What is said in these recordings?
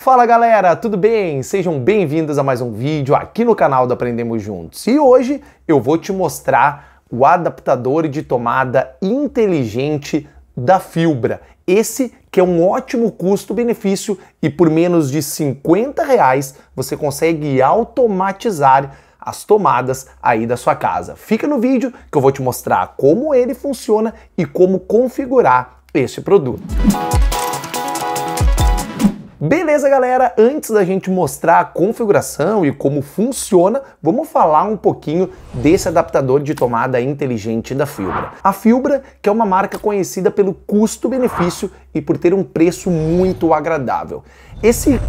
Fala galera, tudo bem? Sejam bem-vindos a mais um vídeo aqui no canal do Aprendemos Juntos. E hoje eu vou te mostrar o adaptador de tomada inteligente da Fibra. Esse que é um ótimo custo-benefício e por menos de 50 reais você consegue automatizar as tomadas aí da sua casa. Fica no vídeo que eu vou te mostrar como ele funciona e como configurar esse produto. Música Beleza, galera? Antes da gente mostrar a configuração e como funciona, vamos falar um pouquinho desse adaptador de tomada inteligente da Fibra. A Fibra, que é uma marca conhecida pelo custo-benefício e por ter um preço muito agradável. Esse uh,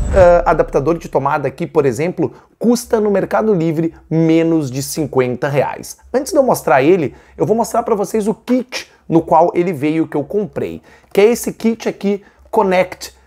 adaptador de tomada aqui, por exemplo, custa no Mercado Livre menos de 50 reais. Antes de eu mostrar ele, eu vou mostrar para vocês o kit no qual ele veio que eu comprei, que é esse kit aqui Connect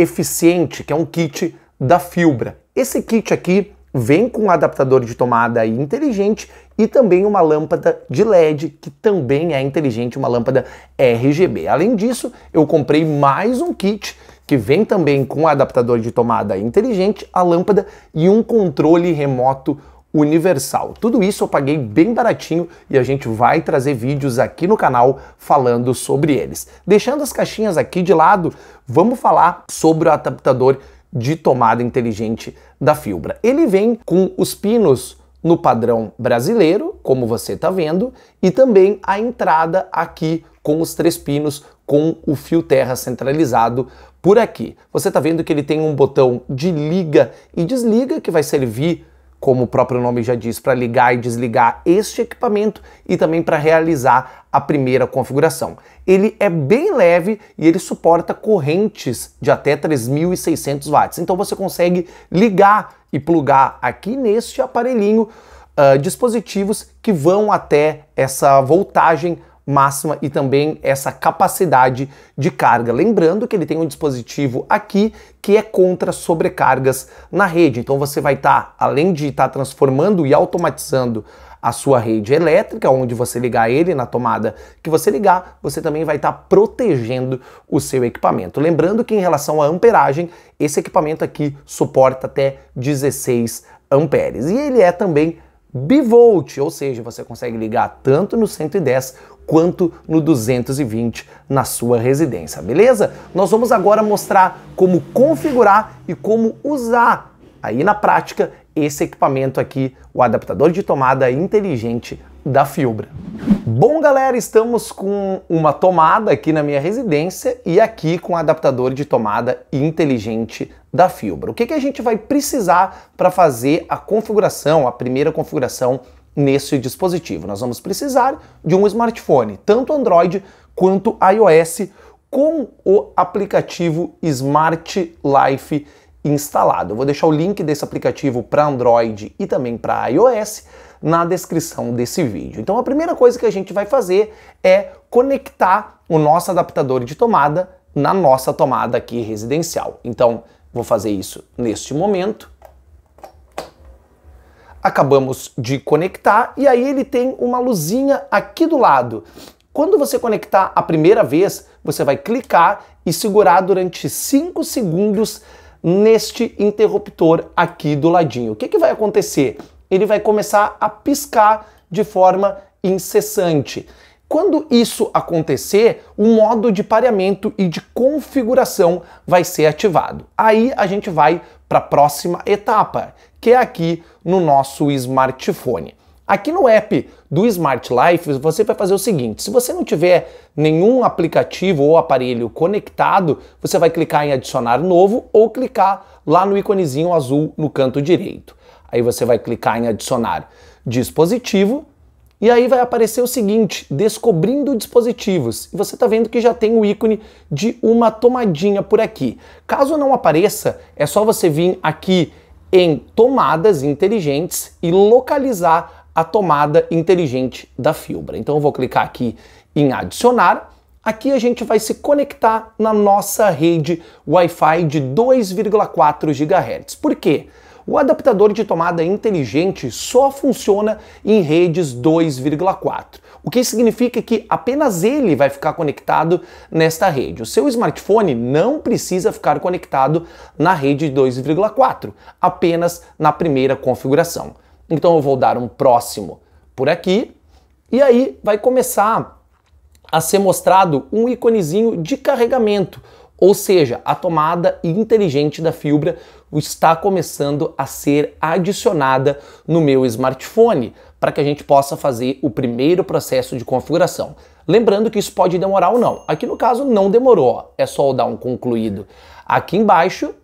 eficiente, que é um kit da Fibra. Esse kit aqui vem com um adaptador de tomada inteligente e também uma lâmpada de LED, que também é inteligente, uma lâmpada RGB. Além disso, eu comprei mais um kit que vem também com um adaptador de tomada inteligente, a lâmpada e um controle remoto universal. Tudo isso eu paguei bem baratinho e a gente vai trazer vídeos aqui no canal falando sobre eles. Deixando as caixinhas aqui de lado, vamos falar sobre o adaptador de tomada inteligente da Fibra. Ele vem com os pinos no padrão brasileiro, como você está vendo, e também a entrada aqui com os três pinos com o fio terra centralizado por aqui. Você está vendo que ele tem um botão de liga e desliga que vai servir como o próprio nome já diz, para ligar e desligar este equipamento e também para realizar a primeira configuração. Ele é bem leve e ele suporta correntes de até 3.600 watts. Então você consegue ligar e plugar aqui neste aparelhinho uh, dispositivos que vão até essa voltagem máxima e também essa capacidade de carga. Lembrando que ele tem um dispositivo aqui que é contra sobrecargas na rede. Então você vai estar, tá, além de estar tá transformando e automatizando a sua rede elétrica, onde você ligar ele na tomada que você ligar, você também vai estar tá protegendo o seu equipamento. Lembrando que em relação à amperagem, esse equipamento aqui suporta até 16 amperes e ele é também bivolt, ou seja, você consegue ligar tanto no 110 quanto no 220 na sua residência, beleza? Nós vamos agora mostrar como configurar e como usar aí na prática esse equipamento aqui, o adaptador de tomada inteligente da Fiobra. Bom, galera, estamos com uma tomada aqui na minha residência e aqui com o adaptador de tomada inteligente da Fiobra. O que, que a gente vai precisar para fazer a configuração, a primeira configuração nesse dispositivo. Nós vamos precisar de um smartphone, tanto Android quanto iOS, com o aplicativo Smart Life instalado. Eu vou deixar o link desse aplicativo para Android e também para iOS na descrição desse vídeo. Então a primeira coisa que a gente vai fazer é conectar o nosso adaptador de tomada na nossa tomada aqui residencial. Então vou fazer isso neste momento acabamos de conectar e aí ele tem uma luzinha aqui do lado. Quando você conectar a primeira vez, você vai clicar e segurar durante 5 segundos neste interruptor aqui do ladinho. O que, que vai acontecer? Ele vai começar a piscar de forma incessante. Quando isso acontecer, o modo de pareamento e de configuração vai ser ativado. Aí a gente vai para a próxima etapa, que é aqui no nosso smartphone. Aqui no app do Smart Life, você vai fazer o seguinte: se você não tiver nenhum aplicativo ou aparelho conectado, você vai clicar em adicionar novo ou clicar lá no iconezinho azul no canto direito. Aí você vai clicar em adicionar dispositivo e aí vai aparecer o seguinte, descobrindo dispositivos. E você está vendo que já tem o ícone de uma tomadinha por aqui. Caso não apareça, é só você vir aqui em tomadas inteligentes e localizar a tomada inteligente da Fibra. Então eu vou clicar aqui em adicionar. Aqui a gente vai se conectar na nossa rede Wi-Fi de 2,4 GHz. Por quê? O adaptador de tomada inteligente só funciona em redes 2,4, o que significa que apenas ele vai ficar conectado nesta rede. O seu smartphone não precisa ficar conectado na rede 2,4, apenas na primeira configuração. Então eu vou dar um próximo por aqui e aí vai começar a ser mostrado um íconezinho de carregamento ou seja, a tomada inteligente da fibra está começando a ser adicionada no meu smartphone para que a gente possa fazer o primeiro processo de configuração. Lembrando que isso pode demorar ou não. Aqui no caso não demorou, é só dar um concluído aqui embaixo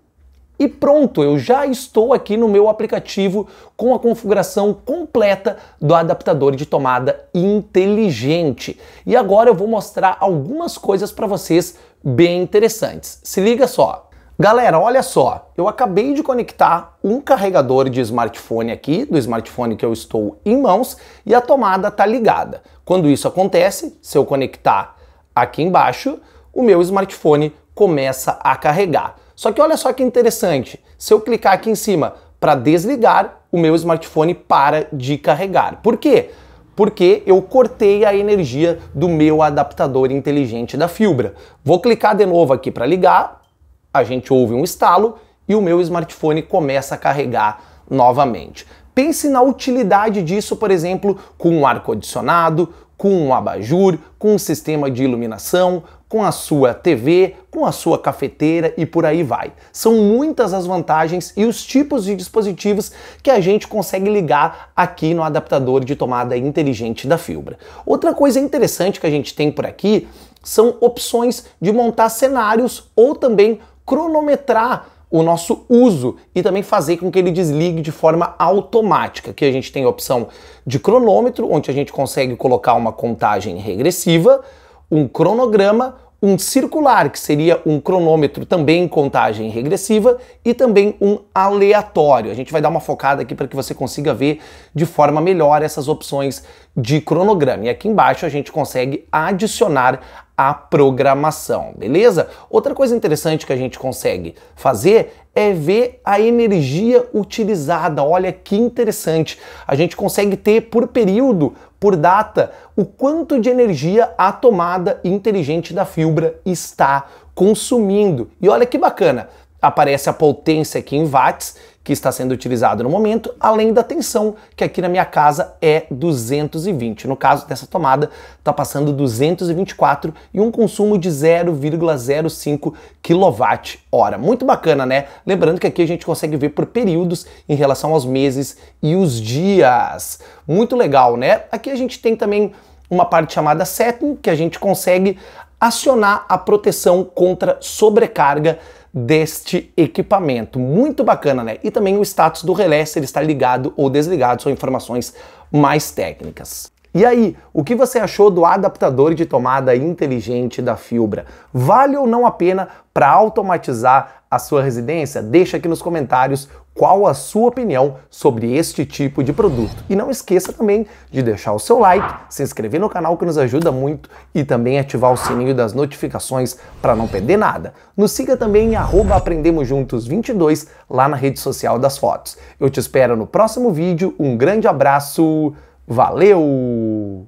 e pronto, eu já estou aqui no meu aplicativo com a configuração completa do adaptador de tomada inteligente. E agora eu vou mostrar algumas coisas para vocês bem interessantes. Se liga só. Galera, olha só, eu acabei de conectar um carregador de smartphone aqui, do smartphone que eu estou em mãos, e a tomada está ligada. Quando isso acontece, se eu conectar aqui embaixo, o meu smartphone começa a carregar. Só que olha só que interessante, se eu clicar aqui em cima para desligar, o meu smartphone para de carregar. Por quê? Porque eu cortei a energia do meu adaptador inteligente da fibra. Vou clicar de novo aqui para ligar, a gente ouve um estalo e o meu smartphone começa a carregar novamente. Pense na utilidade disso, por exemplo, com um ar-condicionado, com um abajur, com um sistema de iluminação, com a sua TV, com a sua cafeteira e por aí vai. São muitas as vantagens e os tipos de dispositivos que a gente consegue ligar aqui no adaptador de tomada inteligente da Fibra. Outra coisa interessante que a gente tem por aqui são opções de montar cenários ou também cronometrar o nosso uso e também fazer com que ele desligue de forma automática. Que a gente tem a opção de cronômetro, onde a gente consegue colocar uma contagem regressiva, um cronograma, um circular, que seria um cronômetro também em contagem regressiva, e também um aleatório. A gente vai dar uma focada aqui para que você consiga ver de forma melhor essas opções de cronograma. E aqui embaixo a gente consegue adicionar a programação, beleza? Outra coisa interessante que a gente consegue fazer é ver a energia utilizada. Olha que interessante. A gente consegue ter por período, por data, o quanto de energia a tomada inteligente da fibra está consumindo. E olha que bacana. Aparece a potência aqui em watts que está sendo utilizado no momento, além da tensão, que aqui na minha casa é 220. No caso dessa tomada, está passando 224 e um consumo de 0,05 kWh. Muito bacana, né? Lembrando que aqui a gente consegue ver por períodos em relação aos meses e os dias. Muito legal, né? Aqui a gente tem também uma parte chamada setting, que a gente consegue acionar a proteção contra sobrecarga deste equipamento. Muito bacana, né? E também o status do relé, se ele está ligado ou desligado, são informações mais técnicas. E aí, o que você achou do adaptador de tomada inteligente da Fibra? Vale ou não a pena para automatizar a sua residência? Deixa aqui nos comentários qual a sua opinião sobre este tipo de produto. E não esqueça também de deixar o seu like, se inscrever no canal que nos ajuda muito e também ativar o sininho das notificações para não perder nada. Nos siga também em aprendemosjuntos22 lá na rede social das fotos. Eu te espero no próximo vídeo, um grande abraço, valeu!